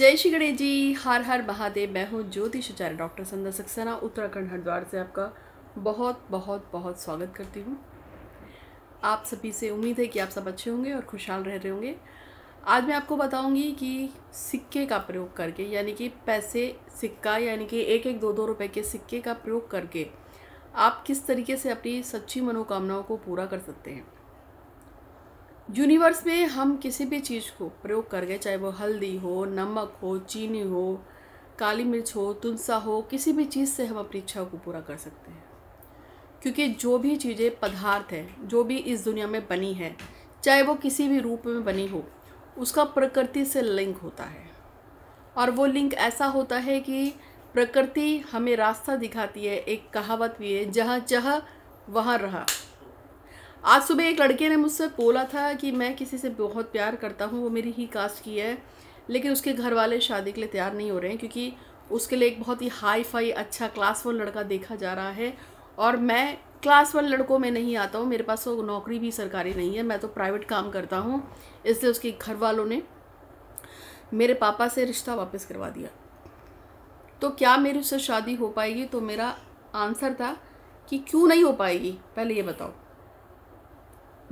जय श्री गणेश जी हर हर महादेव मैं हूँ ज्योतिष आचार्य डॉक्टर संदा सक्सेना उत्तराखंड हरिद्वार से आपका बहुत बहुत बहुत स्वागत करती हूँ आप सभी से उम्मीद है कि आप सब अच्छे होंगे और खुशहाल रह रहे होंगे आज मैं आपको बताऊंगी कि सिक्के का प्रयोग करके यानी कि पैसे सिक्का यानी कि एक एक दो दो रुपए के सिक्के का प्रयोग करके आप किस तरीके से अपनी सच्ची मनोकामनाओं को पूरा कर सकते हैं यूनिवर्स में हम किसी भी चीज़ को प्रयोग कर गए चाहे वो हल्दी हो नमक हो चीनी हो काली मिर्च हो तुलसा हो किसी भी चीज़ से हम अपनी इच्छा को पूरा कर सकते हैं क्योंकि जो भी चीज़ें पदार्थ हैं जो भी इस दुनिया में बनी है चाहे वो किसी भी रूप में बनी हो उसका प्रकृति से लिंक होता है और वो लिंक ऐसा होता है कि प्रकृति हमें रास्ता दिखाती है एक कहावत भी है जहाँ जह वहाँ रहा आज सुबह एक लड़के ने मुझसे बोला था कि मैं किसी से बहुत प्यार करता हूँ वो मेरी ही कास्ट की है लेकिन उसके घर वाले शादी के लिए तैयार नहीं हो रहे हैं क्योंकि उसके लिए एक बहुत ही हाई फाई अच्छा क्लास वन लड़का देखा जा रहा है और मैं क्लास वन लड़कों में नहीं आता हूँ मेरे पास वो तो नौकरी भी सरकारी नहीं है मैं तो प्राइवेट काम करता हूँ इसलिए उसके घर वालों ने मेरे पापा से रिश्ता वापस करवा दिया तो क्या मेरी उससे शादी हो पाएगी तो मेरा आंसर था कि क्यों नहीं हो पाएगी पहले ये बताओ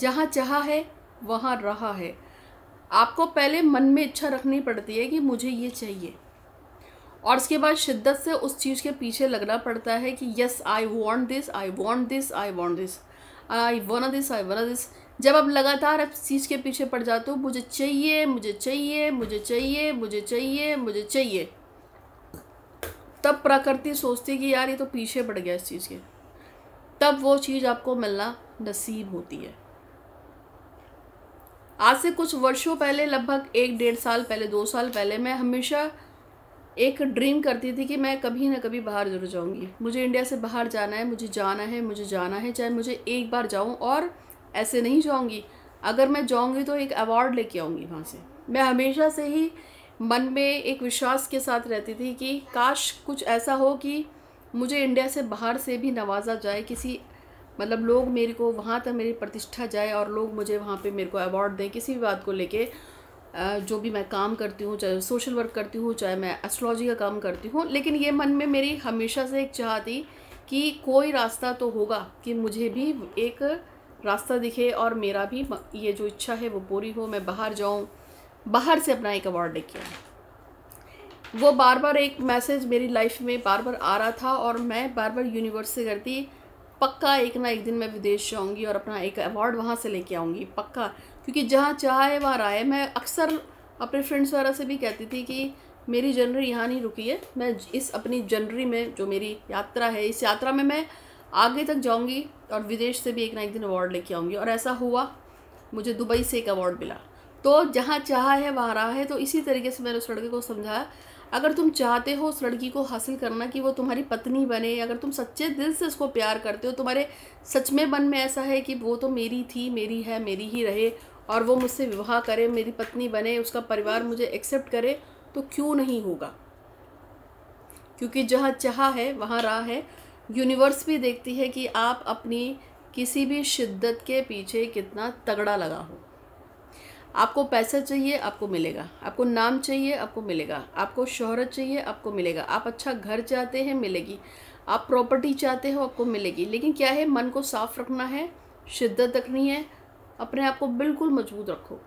जहाँ चाह है वहाँ रहा है आपको पहले मन में इच्छा रखनी पड़ती है कि मुझे ये चाहिए और उसके बाद शिद्दत से उस चीज़ के पीछे लगना पड़ता है कि yes I want this I want this I want this I won this I won this जब आप लगातार आप चीज़ के पीछे पड़ जाते हो मुझे चाहिए मुझे चाहिए मुझे चाहिए मुझे चाहिए मुझे चाहिए तब प्रकृति सोचती कि यार ये तो पीछे पड़ गया इस चीज़ के तब वो चीज़ आपको मिलना नसीब होती है आज से कुछ वर्षों पहले लगभग एक डेढ़ साल पहले दो साल पहले मैं हमेशा एक ड्रीम करती थी कि मैं कभी ना कभी बाहर जरूर जाऊंगी मुझे इंडिया से बाहर जाना है मुझे जाना है मुझे जाना है चाहे मुझे एक बार जाऊं और ऐसे नहीं जाऊंगी अगर मैं जाऊंगी तो एक अवार्ड लेके आऊंगी वहाँ से मैं हमेशा से ही मन में एक विश्वास के साथ रहती थी कि काश कुछ ऐसा हो कि मुझे इंडिया से बाहर से भी नवाजा जाए किसी मतलब लोग मेरे को वहाँ तक मेरी प्रतिष्ठा जाए और लोग मुझे वहाँ पे मेरे को अवार्ड दें किसी भी बात को लेके जो भी मैं काम करती हूँ चाहे सोशल वर्क करती हूँ चाहे मैं एस्ट्रोलॉजी का काम करती हूँ लेकिन ये मन में मेरी हमेशा से एक चाह थी कि कोई रास्ता तो होगा कि मुझे भी एक रास्ता दिखे और मेरा भी ये जो इच्छा है वो पूरी हो मैं बाहर जाऊँ बाहर से अपना एक अवार्ड लेके आऊँ वो बार बार एक मैसेज मेरी लाइफ में बार बार आ रहा था और मैं बार बार यूनिवर्स से करती पक्का एक ना एक दिन मैं विदेश जाऊँगी और अपना एक अवार्ड वहाँ से लेके आऊँगी पक्का क्योंकि जहाँ चाहे वहाँ आए मैं अक्सर अपने फ्रेंड्स वगैरह से भी कहती थी कि मेरी जनरी यहाँ नहीं रुकी है मैं इस अपनी जनरी में जो मेरी यात्रा है इस यात्रा में मैं आगे तक जाऊँगी और विदेश से भी एक ना एक दिन अवार्ड लेके आऊँगी और ऐसा हुआ मुझे दुबई से एक अवार्ड मिला तो जहाँ चाह है वहाँ रहा है तो इसी तरीके से मैंने उस लड़के को समझाया अगर तुम चाहते हो उस लड़की को हासिल करना कि वो तुम्हारी पत्नी बने अगर तुम सच्चे दिल से उसको प्यार करते हो तुम्हारे सच में मन में ऐसा है कि वो तो मेरी थी मेरी है मेरी ही रहे और वो मुझसे विवाह करे मेरी पत्नी बने उसका परिवार मुझे एक्सेप्ट करे तो क्यों नहीं होगा क्योंकि जहाँ चाह है वहाँ राह है यूनिवर्स भी देखती है कि आप अपनी किसी भी शिद्दत के पीछे कितना तगड़ा लगा हो आपको पैसा चाहिए आपको मिलेगा आपको नाम चाहिए आपको मिलेगा आपको शोहरत चाहिए आपको मिलेगा आप अच्छा घर चाहते हैं मिलेगी आप प्रॉपर्टी चाहते हो आपको मिलेगी लेकिन क्या है मन को साफ रखना है शिद्दत रखनी है अपने आप को बिल्कुल मजबूत रखो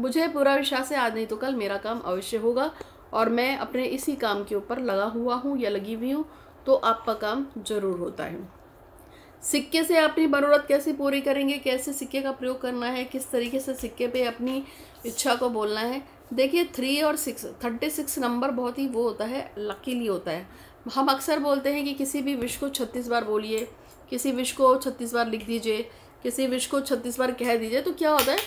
मुझे पूरा विश्वास है आज नहीं तो कल मेरा काम अवश्य होगा और मैं अपने इसी काम के ऊपर लगा हुआ हूँ या लगी हुई हूँ तो आपका काम ज़रूर होता है सिक्के से अपनी मनोरथ कैसे पूरी करेंगे कैसे सिक्के का प्रयोग करना है किस तरीके से सिक्के पे अपनी इच्छा को बोलना है देखिए थ्री और सिक्स थर्टी सिक्स नंबर बहुत ही वो होता है लकीली होता है हम अक्सर बोलते हैं कि किसी भी विश को छत्तीस बार बोलिए किसी विश को छत्तीस बार लिख दीजिए किसी विश को छत्तीस बार कह दीजिए तो क्या होता है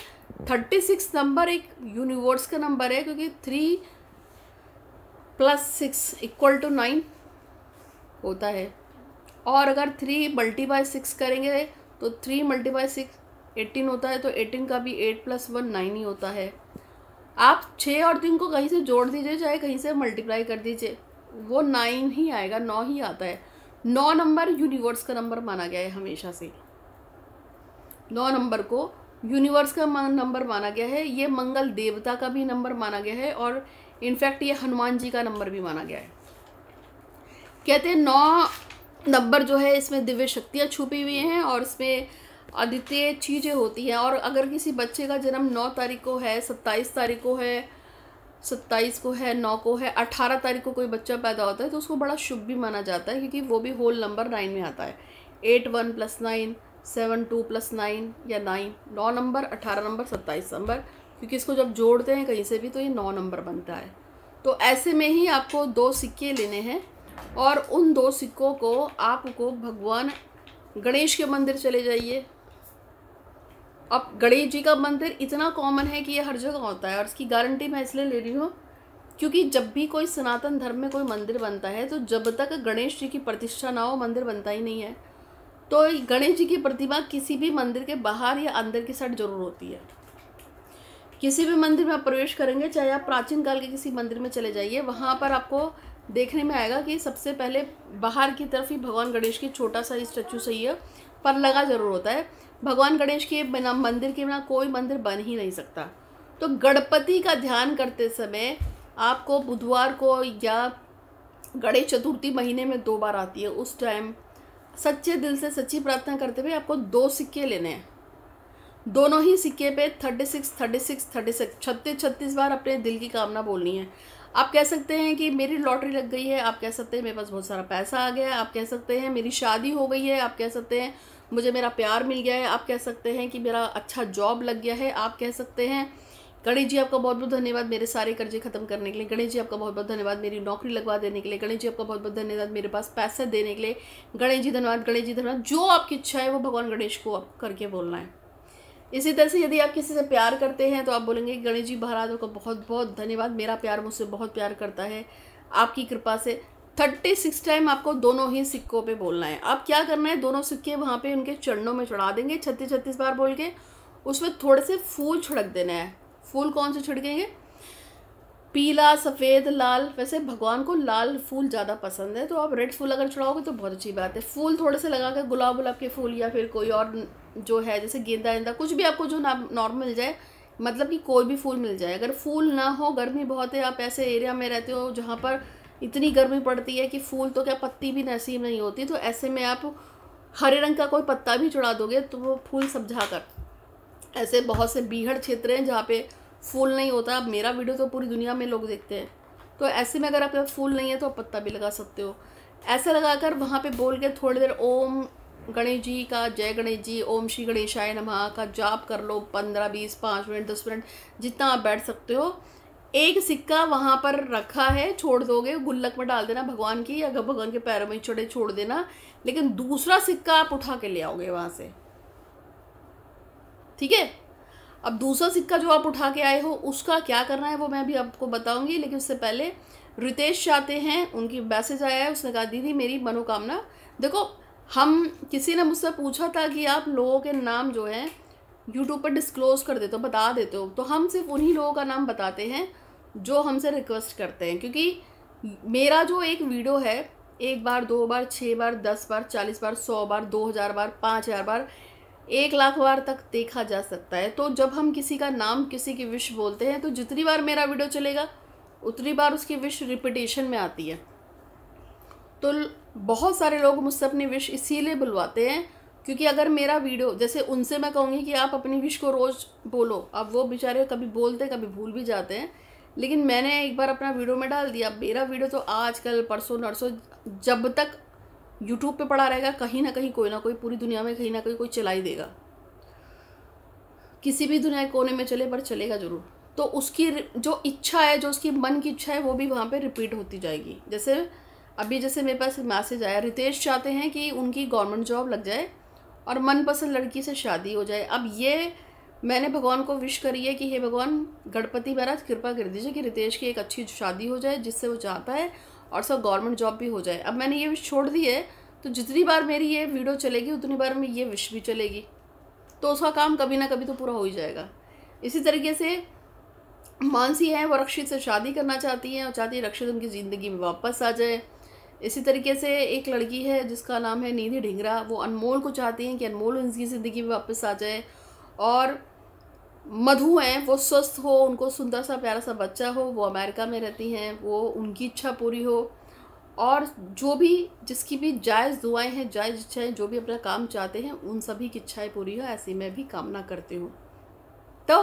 थर्टी सिक्स नंबर एक यूनिवर्स का नंबर है क्योंकि three plus six equal to nine होता है और अगर थ्री मल्टी बाय सिक्स करेंगे तो three multi by six eighteen होता है तो एटीन का भी एट प्लस वन नाइन ही होता है आप छः और तीन को कहीं से जोड़ दीजिए चाहे कहीं से मल्टीप्लाई कर दीजिए वो नाइन ही आएगा नौ ही आता है नौ नंबर यूनिवर्स का नंबर माना गया है हमेशा से नौ नंबर को यूनिवर्स का नंबर माना गया है ये मंगल देवता का भी नंबर माना गया है और इनफैक्ट ये हनुमान जी का नंबर भी माना गया है कहते हैं नौ नंबर जो है इसमें दिव्य शक्तियाँ छुपी हुई हैं और इसमें अद्वितीय चीज़ें होती हैं और अगर किसी बच्चे का जन्म नौ तारीख को है सत्ताईस तारीख को है सत्ताईस को है नौ को है अट्ठारह तारीख को कोई बच्चा पैदा होता है तो उसको बड़ा शुभ भी माना जाता है क्योंकि वो भी होल नंबर नाइन में आता है eight one plus nine seven two plus nine या नाइन नौ नंबर अट्ठारह नंबर सत्ताईस नंबर क्योंकि इसको जब जोड़ते हैं कहीं से भी तो ये नौ नंबर बनता है तो ऐसे में ही आपको दो सिक्के लेने हैं और उन दो सिक्कों को आपको भगवान गणेश के मंदिर चले जाइए अब गणेश जी का मंदिर इतना कॉमन है कि ये हर जगह होता है और इसकी गारंटी मैं इसलिए ले रही हूँ क्योंकि जब भी कोई सनातन धर्म में कोई मंदिर बनता है तो जब तक गणेश जी की प्रतिष्ठा ना हो मंदिर बनता ही नहीं है तो गणेश जी की प्रतिमा किसी भी मंदिर के बाहर या अंदर की साइड जरूर होती है किसी भी मंदिर में आप प्रवेश करेंगे चाहे आप प्राचीन काल के किसी मंदिर में चले जाइए वहाँ पर आपको देखने में आएगा कि सबसे पहले बाहर की तरफ ही भगवान गणेश की छोटा सा स्टैचू सही है पर लगा ज़रूर होता है भगवान गणेश के बिना मंदिर के बिना कोई मंदिर बन ही नहीं सकता तो गणपति का ध्यान करते समय आपको बुधवार को या गणेश चतुर्थी महीने में दो बार आती है उस टाइम सच्चे दिल से सच्ची प्रार्थना करते हुए आपको दो सिक्के लेने हैं दोनों ही सिक्के पे thirty six thirty six thirty six छत्तीस छत्तीस बार अपने दिल की कामना बोलनी है आप कह सकते हैं कि मेरी लॉटरी लग गई है आप कह सकते हैं मेरे पास बहुत सारा पैसा आ गया है आप कह सकते हैं मेरी शादी हो गई है आप कह सकते हैं मुझे मेरा प्यार मिल गया है आप कह सकते हैं कि मेरा अच्छा जॉब लग गया है आप कह सकते हैं गणेश जी आपका बहुत बहुत धन्यवाद मेरे सारे कर्जे खत्म करने के लिए गणेश जी आपका बहुत बहुत धन्यवाद मेरी नौकरी लगवा देने के लिए गणेश जी आपका बहुत बहुत धन्यवाद मेरे पास पैसे देने के लिए गणेश जी धन्यवाद गणेश जी धन्यवाद जो आपकी इच्छा है वो भगवान गणेश को आप करके बोलना है इसी तरह से यदि आप किसी से प्यार करते हैं तो आप बोलेंगे गणेश जी महाराज का बहुत बहुत धन्यवाद मेरा प्यार मुझसे बहुत प्यार करता है आपकी कृपा से थर्टी सिक्स टाइम आपको दोनों ही सिक्कों पे बोलना है आप क्या करना है दोनों सिक्के वहाँ पे उनके चरणों में चढ़ा देंगे छत्तीस छत्तीस बार बोल के उसमें थोड़े से फूल छिड़क देना है फूल कौन से छिड़केंगे पीला सफ़ेद लाल वैसे भगवान को लाल फूल ज़्यादा पसंद है तो आप रेड फूल अगर चढ़ाओगे तो बहुत अच्छी बात है फूल थोड़े से लगा कर गुलाब गुलाब के फूल या फिर कोई और जो है जैसे गेंदा गेंदा कुछ भी आपको जो नॉर्मल मिल जाए मतलब कि कोई भी फूल मिल जाए अगर फूल ना हो गर्मी बहुत है आप ऐसे एरिया में रहते हो जहाँ पर इतनी गर्मी पड़ती है कि फूल तो क्या पत्ती भी नसीब नहीं होती तो ऐसे में आप हरे रंग का कोई पत्ता भी चढ़ा दोगे तो वो फूल समझा कर ऐसे बहुत से बीहड़ क्षेत्र हैं जहाँ पे फूल नहीं होता अब मेरा वीडियो तो पूरी दुनिया में लोग देखते हैं तो ऐसे में अगर आपके पास फूल नहीं है तो आप पत्ता भी लगा सकते हो ऐसा लगा कर वहाँ पर बोल के थोड़ी देर ओम गणेश जी का जय गणेश जी ओम श्री गणेशाय नमः का जाप कर लो पंद्रह बीस पाँच मिनट दस मिनट जितना आप बैठ सकते हो एक सिक्का वहाँ पर रखा है छोड़ दोगे गुल्लक में डाल देना भगवान की या भगवान के पैरों में चढ़े छोड़ देना लेकिन दूसरा सिक्का आप उठा के ले आओगे वहाँ से ठीक है अब दूसरा सिक्का जो आप उठा के आए हो उसका क्या करना है वो मैं अभी आपको बताऊंगी लेकिन उससे पहले रितेश चाहते हैं उनकी मैसेज आया है उसने कहा दीदी मेरी मनोकामना देखो हम किसी ने मुझसे पूछा था कि आप लोगों के नाम जो हैं यूट्यूब पर डिस्क्लोज़ कर देते हो बता देते हो तो हम सिर्फ उन्हीं लोगों का नाम बताते हैं जो हमसे रिक्वेस्ट करते हैं क्योंकि मेरा जो एक वीडियो है एक बार दो बार छः बार दस बार चालीस बार सौ बार दो हज़ार बार पाँच हज़ार बार एक लाख बार तक देखा जा सकता है तो जब हम किसी का नाम किसी की विश बोलते हैं तो जितनी बार मेरा वीडियो चलेगा उतनी बार उसकी विश रिपीटेशन में आती है तो बहुत सारे लोग मुझसे अपनी विश इसीलिए बुलवाते हैं क्योंकि अगर मेरा वीडियो जैसे उनसे मैं कहूँगी कि आप अपनी विश को रोज़ बोलो अब वो बेचारे कभी बोलते कभी भूल भी जाते हैं लेकिन मैंने एक बार अपना वीडियो में डाल दिया मेरा वीडियो तो आजकल परसों नरसों जब तक यूट्यूब पे पड़ा रहेगा कहीं ना कहीं कोई ना कोई पूरी दुनिया में कहीं ना कहीं कोई चला ही देगा किसी भी दुनिया के कोने में चले पर चलेगा ज़रूर तो उसकी जो इच्छा है जो उसकी मन की इच्छा है वो भी वहाँ पर रिपीट होती जाएगी जैसे अभी जैसे मेरे पास मैसेज आया रितेश चाहते हैं कि उनकी गवर्नमेंट जॉब लग जाए और मनपसंद लड़की से शादी हो जाए अब ये मैंने भगवान को विश करी है कि हे भगवान गणपति महाराज कृपा कर दीजिए कि रितेश की एक अच्छी शादी हो जाए जिससे वो चाहता है और सब गवर्नमेंट जॉब भी हो जाए अब मैंने ये विश छोड़ दी है तो जितनी बार मेरी ये वीडियो चलेगी उतनी बार में ये विश भी चलेगी तो उसका काम कभी ना कभी तो पूरा हो ही जाएगा इसी तरीके से मानसी है वो रक्षित से शादी करना चाहती हैं और चाहती है रक्षित उनकी ज़िंदगी में वापस आ जाए इसी तरीके से एक लड़की है जिसका नाम है नीधि ढिंगरा वो अनमोल को चाहती हैं कि अनमोल उनकी ज़िंदगी में वापस आ जाए और मधु हैं वो स्वस्थ हो उनको सुंदर सा प्यारा सा बच्चा हो वो अमेरिका में रहती हैं वो उनकी इच्छा पूरी हो और जो भी जिसकी भी जायज़ दुआएं हैं जायज़ इच्छाएं जो भी अपना काम चाहते हैं उन सभी की इच्छाएं पूरी हो ऐसी मैं भी कामना करती हूँ तो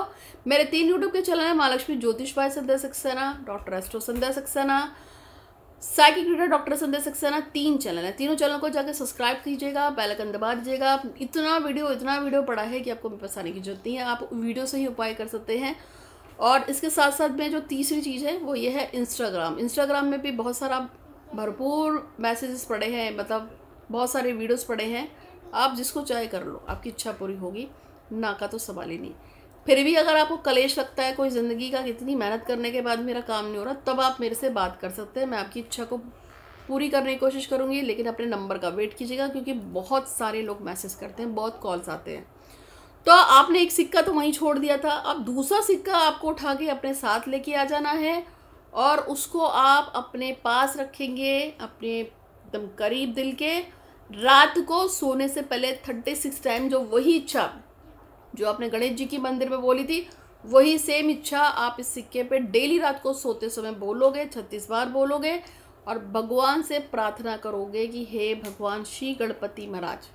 मेरे तीन यूट्यूब के चैनल हैं महालक्ष्मी ज्योतिष भाई Sandhya Saxena doctor astro Sandhya Saxena psychic reader doctor Sandesh Saxena तीन चैनल है तीनों चैनल को जाकर सब्सक्राइब कीजिएगा बेल आइकन दबा दीजिएगा इतना वीडियो इतना वीडियो पड़ा है कि आपको आने की जरूरत नहीं है आप वीडियो से ही उपाय कर सकते हैं और इसके साथ साथ में जो तीसरी चीज़ है वो ये है इंस्टाग्राम इंस्टाग्राम में भी बहुत सारा भरपूर मैसेजेस पड़े हैं मतलब बहुत सारे वीडियोज़ पड़े हैं आप जिसको चाहे कर लो आपकी इच्छा पूरी होगी ना का तो सवाल ही नहीं फिर भी अगर आपको कलेश लगता है कोई ज़िंदगी का कितनी मेहनत करने के बाद मेरा काम नहीं हो रहा तब आप मेरे से बात कर सकते हैं मैं आपकी इच्छा को पूरी करने की कोशिश करूँगी लेकिन अपने नंबर का वेट कीजिएगा क्योंकि बहुत सारे लोग मैसेज करते हैं बहुत कॉल्स आते हैं तो आपने एक सिक्का तो वहीं छोड़ दिया था अब दूसरा सिक्का आपको उठा के अपने साथ लेके आ जाना है और उसको आप अपने पास रखेंगे अपने एकदम करीब दिल के रात को सोने से पहले थर्टी सिक्स टाइम जो वही इच्छा जो आपने गणेश जी की मंदिर में बोली थी वही सेम इच्छा आप इस सिक्के पे डेली रात को सोते समय बोलोगे छत्तीस बार बोलोगे और भगवान से प्रार्थना करोगे कि हे भगवान श्री गणपति महाराज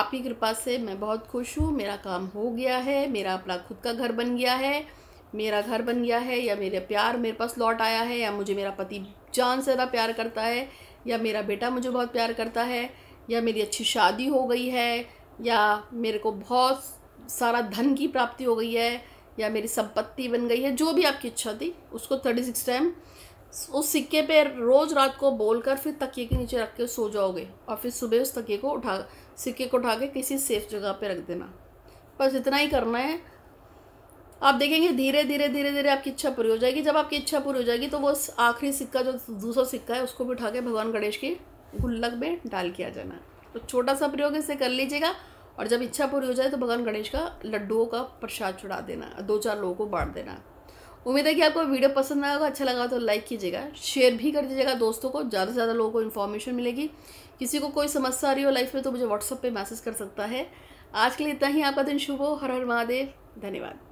आपकी कृपा से मैं बहुत खुश हूँ मेरा काम हो गया है मेरा अपना खुद का घर बन गया है मेरा घर बन गया है या मेरा प्यार मेरे पास लौट आया है या मुझे मेरा पति जान से ज़्यादा प्यार करता है या मेरा बेटा मुझे बहुत प्यार करता है या मेरी अच्छी शादी हो गई है या मेरे को बहुत सारा धन की प्राप्ति हो गई है या मेरी संपत्ति बन गई है जो भी आपकी इच्छा थी उसको थर्टी सिक्स टाइम उस सिक्के पे रोज़ रात को बोलकर फिर तकिए के नीचे रख के सो जाओगे और फिर सुबह उस तकिए को उठा सिक्के को उठा के किसी सेफ जगह पे रख देना बस इतना ही करना है आप देखेंगे धीरे धीरे धीरे धीरे आपकी इच्छा पूरी हो जाएगी जब आपकी इच्छा पूरी हो जाएगी तो वो आखिरी सिक्का जो दूसरा सिक्का है उसको भी उठा के भगवान गणेश के गुल्लक में डाल के आ जाना तो छोटा सा प्रयोग इसे कर लीजिएगा और जब इच्छा पूरी हो जाए तो भगवान गणेश का लड्डुओं का प्रसाद चढ़ा देना दो चार लोगों को बांट देना उम्मीद है कि आपको वीडियो पसंद आया होगा अच्छा लगा तो लाइक कीजिएगा शेयर भी कर दीजिएगा दोस्तों को ज़्यादा से ज़्यादा लोगों को इन्फॉर्मेशन मिलेगी किसी को कोई समस्या आ रही हो लाइफ में तो मुझे व्हाट्सअप पर मैसेज कर सकता है आज के लिए इतना ही आपका दिन शुभ हो हर हर महादेव धन्यवाद